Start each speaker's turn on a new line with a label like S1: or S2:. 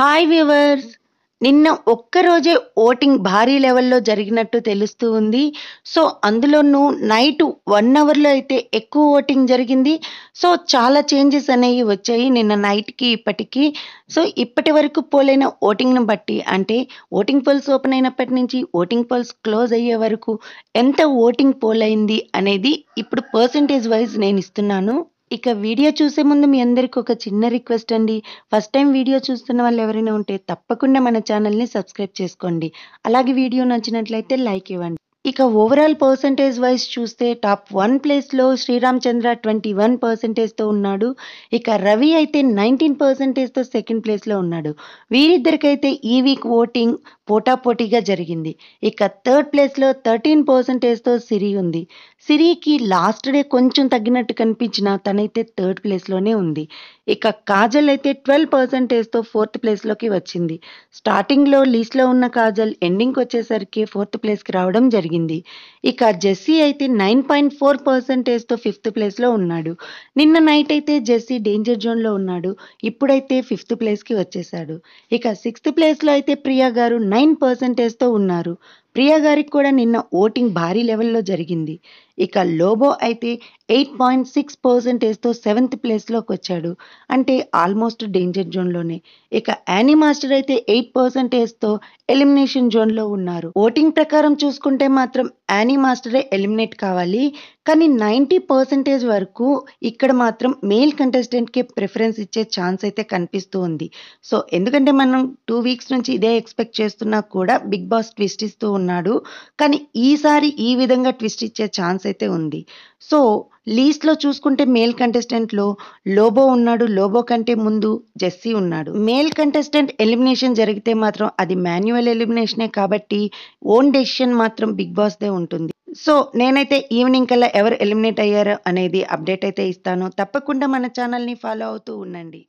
S1: hi viewers నిన్న ఒక్కరోజే voting భారీ లెవెల్లో జరిగినట్టు తెలుస్తూ ఉంది సో అందులోనూ నైట్ వన్ అవర్లో అయితే ఎక్కువ ఓటింగ్ జరిగింది సో చాలా చేంజెస్ అనేవి వచ్చాయి నిన్న నైట్కి ఇప్పటికీ సో ఇప్పటి వరకు పోలైన ఓటింగ్ను బట్టి అంటే ఓటింగ్ పోల్స్ ఓపెన్ అయినప్పటి నుంచి ఓటింగ్ పోల్స్ క్లోజ్ అయ్యే వరకు ఎంత ఓటింగ్ పోల్ అయింది అనేది ఇప్పుడు పర్సంటేజ్ వైజ్ నేను ఇస్తున్నాను ఇక వీడియో చూసే ముందు మీ అందరికి ఒక చిన్న రిక్వెస్ట్ అండి ఫస్ట్ టైం వీడియో చూస్తున్న వాళ్ళు ఎవరైనా ఉంటే తప్పకుండా మన ఛానల్ని సబ్స్క్రైబ్ చేసుకోండి అలాగే వీడియో నచ్చినట్లయితే లైక్ ఇవ్వండి ఇక ఓవరాల్ పర్సంటేజ్ వైజ్ చూస్తే టాప్ వన్ ప్లేస్లో శ్రీరామచంద్ర ట్వంటీ వన్ పర్సంటేజ్తో ఉన్నాడు ఇక రవి అయితే నైన్టీన్ పర్సంటేజ్తో సెకండ్ ప్లేస్లో ఉన్నాడు వీరిద్దరికైతే ఈ వీక్ ఓటింగ్ పోటాపోటీగా జరిగింది ఇక థర్డ్ ప్లేస్లో థర్టీన్ పర్సంటేజ్తో సిరి ఉంది సిరికి లాస్ట్ డే కొంచెం తగ్గినట్టు కనిపించిన తనైతే థర్డ్ ప్లేస్లోనే ఉంది ఇక కాజల్ అయితే ట్వెల్వ్ పర్సెంటేజ్తో ఫోర్త్ ప్లేస్లోకి వచ్చింది స్టార్టింగ్లో లీస్ట్లో ఉన్న కాజల్ ఎండింగ్కి వచ్చేసరికి ఫోర్త్ ప్లేస్కి రావడం జరిగింది ఇక జెస్సీ అయితే నైన్ పాయింట్ ఫోర్ పర్సెంటేజ్తో ఫిఫ్త్ ప్లేస్లో ఉన్నాడు నిన్న నైట్ అయితే జెస్సీ డేంజర్ జోన్లో ఉన్నాడు ఇప్పుడైతే ఫిఫ్త్ ప్లేస్కి వచ్చేశాడు ఇక సిక్స్త్ ప్లేస్లో అయితే ప్రియా గారు నైన్ పర్సెంటేజ్తో ఉన్నారు ప్రియా గారికి కూడా నిన్న ఓటింగ్ భారీ లెవెల్లో జరిగింది ఇక లోబో అయితే ఎయిట్ పాయింట్ సిక్స్ పర్సెంటేజ్తో సెవెంత్ ప్లేస్లోకి వచ్చాడు అంటే ఆల్మోస్ట్ డేంజర్ జోన్లోనే ఇక యానీ మాస్టర్ అయితే ఎయిట్ పర్సెంటేజ్తో ఎలిమినేషన్ జోన్లో ఉన్నారు ఓటింగ్ ప్రకారం చూసుకుంటే మాత్రం యానీ మాస్టరే ఎలిమినేట్ కావాలి కానీ నైంటీ పర్సెంటేజ్ వరకు ఇక్కడ మాత్రం మేల్ కంటెస్టెంట్కే ప్రిఫరెన్స్ ఇచ్చే ఛాన్స్ అయితే కనిపిస్తూ ఉంది సో ఎందుకంటే మనం టూ వీక్స్ నుంచి ఇదే ఎక్స్పెక్ట్ చేస్తున్నా కూడా బిగ్ బాస్ ట్విస్ట్ ఇస్తూ ఉన్నాడు కానీ ఈసారి ఈ విధంగా ట్విస్ట్ ఇచ్చే ఛాన్స్ అయితే ఉంది సో లీస్ట్లో చూసుకుంటే మేల్ కంటెస్టెంట్లో లోబో ఉన్నాడు లోబో కంటే ముందు జెస్సీ ఉన్నాడు మేల్ కంటెస్టెంట్ ఎలిమినేషన్ జరిగితే మాత్రం అది మాన్యువల్ ఎలిమినేషనే కాబట్టి ఓన్ డెసిషన్ మాత్రం బిగ్ బాస్దే ఉంటుంది సో నేనైతే ఈవినింగ్ కల్లా ఎవరు ఎలిమినేట్ అయ్యారో అనేది అప్డేట్ అయితే ఇస్తాను తప్పకుండా మన ఛానల్ని ఫాలో అవుతూ ఉండండి